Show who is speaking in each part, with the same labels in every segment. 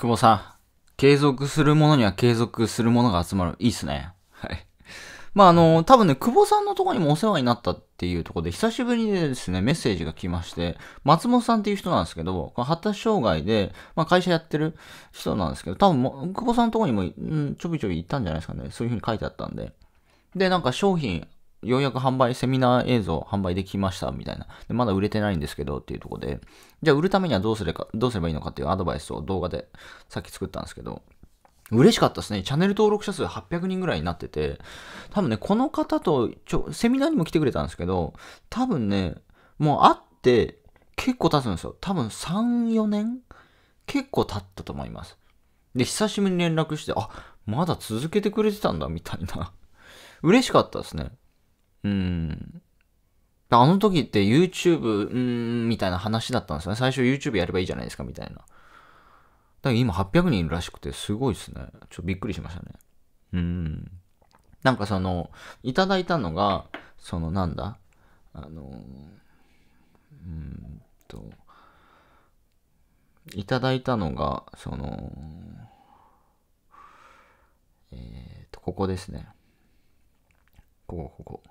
Speaker 1: 久保さん、継続するものには継続するものが集まる。いいっすね。はい。まああの、多分ね、久保さんのとこにもお世話になったっていうところで、久しぶりにですね、メッセージが来まして、松本さんっていう人なんですけど、発達障害で、まあ会社やってる人なんですけど、多分も久保さんのとこにも、うん、ちょびちょび行ったんじゃないですかね。そういうふうに書いてあったんで。で、なんか商品ようやく販売、セミナー映像販売できましたみたいな。でまだ売れてないんですけどっていうとこで、じゃあ売るためにはどうすればどうすればいいのかっていうアドバイスを動画でさっき作ったんですけど、嬉しかったですね。チャンネル登録者数800人ぐらいになってて、多分ね、この方とちょ、セミナーにも来てくれたんですけど、多分ね、もう会って結構経つんですよ。多分3、4年結構経ったと思います。で、久しぶりに連絡して、あ、まだ続けてくれてたんだ、みたいな。嬉しかったですね。うん。あの時って YouTube、うん、みたいな話だったんですよね。最初 YouTube やればいいじゃないですか、みたいな。だから今800人いるらしくて、すごいですね。ちょっとびっくりしましたね。うん。なんかその、いただいたのが、そのなんだあの、うんと、いただいたのが、その、えっ、ー、と、ここですね。ここ、ここ。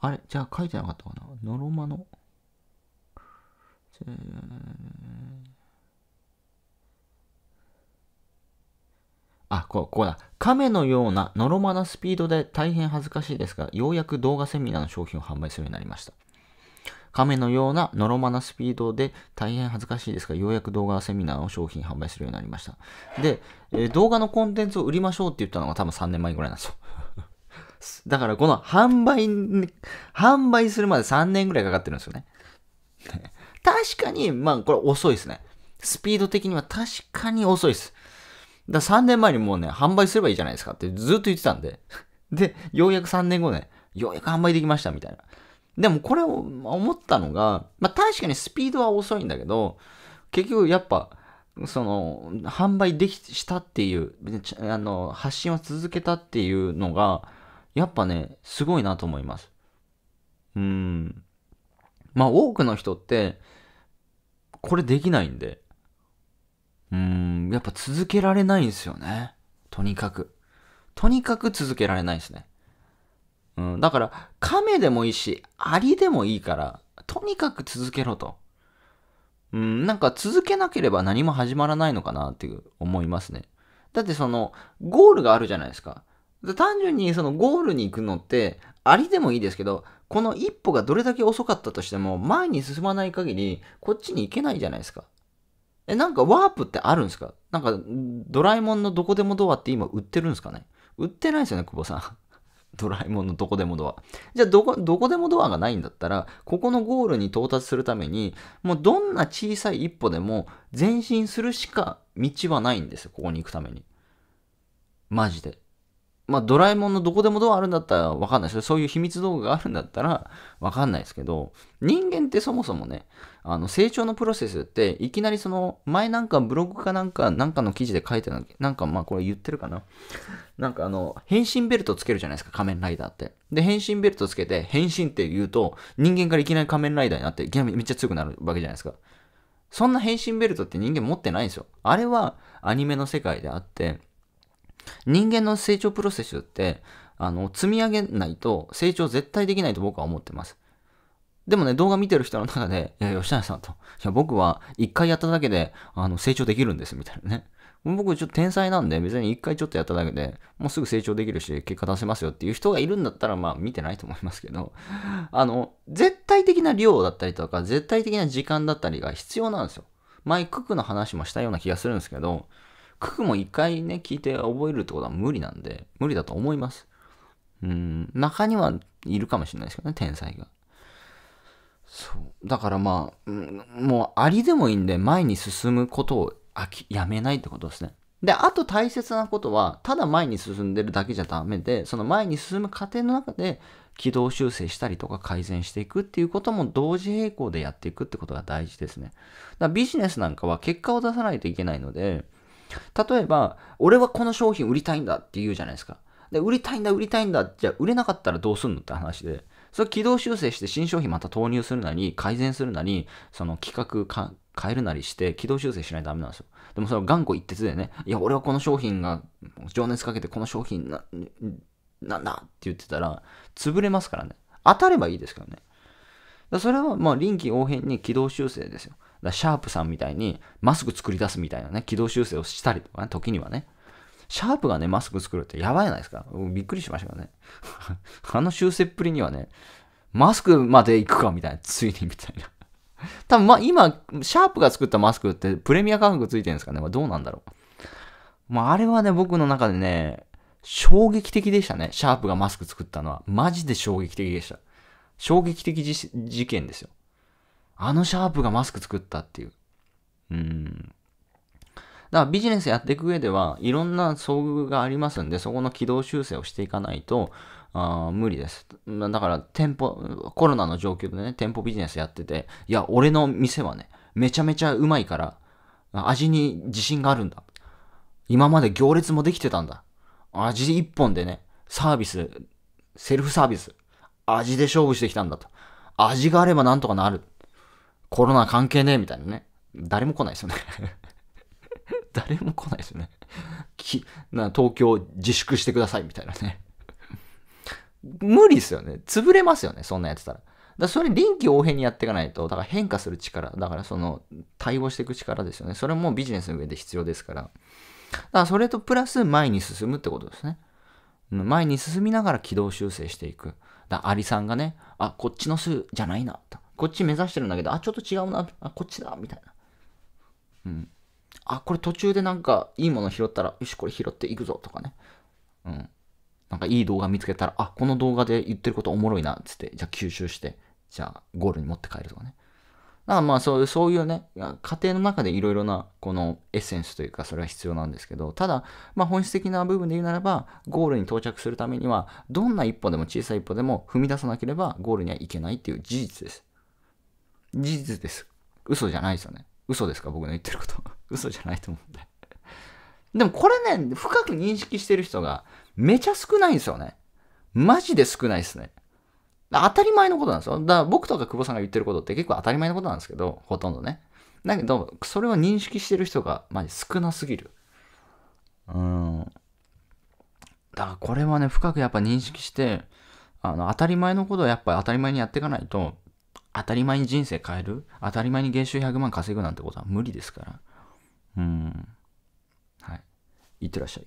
Speaker 1: あれじゃあ書いてなかったかなノロマの。あ、こう、こうだ。亀のようなノロマなスピードで大変恥ずかしいですが、ようやく動画セミナーの商品を販売するようになりました。亀のようなノロマなスピードで大変恥ずかしいですが、ようやく動画セミナーの商品販売するようになりました。で、え動画のコンテンツを売りましょうって言ったのが多分3年前ぐらいなんですよ。だからこの販売、販売するまで3年ぐらいかかってるんですよね。確かに、まあこれ遅いですね。スピード的には確かに遅いです。だ3年前にもうね、販売すればいいじゃないですかってずっと言ってたんで。で、ようやく3年後ね、ようやく販売できましたみたいな。でもこれを思ったのが、まあ確かにスピードは遅いんだけど、結局やっぱ、その、販売できしたっていう、あの、発信を続けたっていうのが、やっぱね、すごいなと思います。うん。まあ多くの人って、これできないんで。うん、やっぱ続けられないんですよね。とにかく。とにかく続けられないですね。うん、だから、亀でもいいし、アリでもいいから、とにかく続けろと。うん、なんか続けなければ何も始まらないのかなっていう思いますね。だってその、ゴールがあるじゃないですか。単純にそのゴールに行くのってありでもいいですけど、この一歩がどれだけ遅かったとしても前に進まない限りこっちに行けないじゃないですか。え、なんかワープってあるんですかなんかドラえもんのどこでもドアって今売ってるんですかね売ってないですよね、久保さん。ドラえもんのどこでもドア。じゃあどこ、どこでもドアがないんだったら、ここのゴールに到達するために、もうどんな小さい一歩でも前進するしか道はないんですよ。ここに行くために。マジで。まあ、ドラえもんのどこでもドアあるんだったらわかんないですそういう秘密道具があるんだったらわかんないですけど、人間ってそもそもね、あの、成長のプロセスって、いきなりその、前なんかブログかなんか、なんかの記事で書いてたなんかまあこれ言ってるかな。なんかあの、変身ベルトつけるじゃないですか、仮面ライダーって。で、変身ベルトつけて、変身って言うと、人間からいきなり仮面ライダーになって、いきめっちゃ強くなるわけじゃないですか。そんな変身ベルトって人間持ってないんですよ。あれはアニメの世界であって、人間の成長プロセスって、あの、積み上げないと成長絶対できないと僕は思ってます。でもね、動画見てる人の中で、いや、吉谷さんと、いや、僕は一回やっただけで、あの、成長できるんです、みたいなね。僕、ちょっと天才なんで、別に一回ちょっとやっただけで、もうすぐ成長できるし、結果出せますよっていう人がいるんだったら、まあ、見てないと思いますけど、あの、絶対的な量だったりとか、絶対的な時間だったりが必要なんですよ。前、ククの話もしたような気がするんですけど、九九も一回ね、聞いて覚えるってことは無理なんで、無理だと思います。うん、中にはいるかもしれないですけどね、天才が。そう。だからまあ、もうありでもいいんで、前に進むことをあきやめないってことですね。で、あと大切なことは、ただ前に進んでるだけじゃダメで、その前に進む過程の中で、軌道修正したりとか改善していくっていうことも同時並行でやっていくってことが大事ですね。だからビジネスなんかは結果を出さないといけないので、例えば、俺はこの商品売りたいんだって言うじゃないですか。で、売りたいんだ、売りたいんだ、じゃあ売れなかったらどうすんのって話で、それ軌道修正して新商品また投入するなり、改善するなり、その企画変えるなりして、軌道修正しないとダメなんですよ。でもそれは頑固一徹でね、いや、俺はこの商品が、情熱かけてこの商品な、なんだって言ってたら、潰れますからね。当たればいいですけどね。だそれはまあ臨機応変に軌道修正ですよ。だシャープさんみたいにマスク作り出すみたいなね、軌道修正をしたりとかね、時にはね。シャープがね、マスク作るってやばいじゃないですか。びっくりしましたけどね。あの修正っぷりにはね、マスクまで行くかみたいな、ついにみたいな。多分まあ今、シャープが作ったマスクってプレミア価格ついてるんですかね。まあ、どうなんだろう。まああれはね、僕の中でね、衝撃的でしたね。シャープがマスク作ったのは。マジで衝撃的でした。衝撃的事件ですよ。あのシャープがマスク作ったっていう。うん。だからビジネスやっていく上ではいろんな遭遇がありますんで、そこの軌道修正をしていかないと、あ無理です。だから店舗、コロナの状況でね、店舗ビジネスやってて、いや、俺の店はね、めちゃめちゃうまいから、味に自信があるんだ。今まで行列もできてたんだ。味一本でね、サービス、セルフサービス、味で勝負してきたんだと。味があればなんとかなる。コロナ関係ねえみたいなね。誰も来ないですよね 誰も来ないですよねきな東京自粛してくださいみたいなね無理ですよね。潰れますよね。そんなやってたら。だそれ臨機応変にやっていかないと、だから変化する力、だからその対応していく力ですよね。それもビジネスの上で必要ですから。だからそれとプラス前に進むってことですね。前に進みながら軌道修正していく。だアリさんがね、あ、こっちの数じゃないな。こっち目指してるんだけど、あ、ちょっと違うな。あ、こっちだ。みたいな。うん。あ、これ途中でなんかいいもの拾ったら、よし、これ拾っていくぞ。とかね。うん。なんかいい動画見つけたら、あ、この動画で言ってることおもろいな。つって、じゃあ吸収して、じゃあゴールに持って帰るとかね。だからまあそうそういうね、家庭の中でいろいろなこのエッセンスというかそれは必要なんですけど、ただ、まあ本質的な部分で言うならば、ゴールに到着するためには、どんな一歩でも小さい一歩でも踏み出さなければゴールにはいけないっていう事実です。事実です。嘘じゃないですよね。嘘ですか僕の言ってること。嘘じゃないと思うんで。でもこれね、深く認識してる人がめちゃ少ないんですよね。マジで少ないですね。当たり前のことなんですよ。だから僕とか久保さんが言ってることって結構当たり前のことなんですけど、ほとんどね。だけど、それを認識してる人が、まあ、少なすぎる。うん。だからこれはね、深くやっぱ認識して、あの、当たり前のことをやっぱり当たり前にやっていかないと、当たり前に人生変える当たり前に月収100万稼ぐなんてことは無理ですから。うん。はい。いってらっしゃい。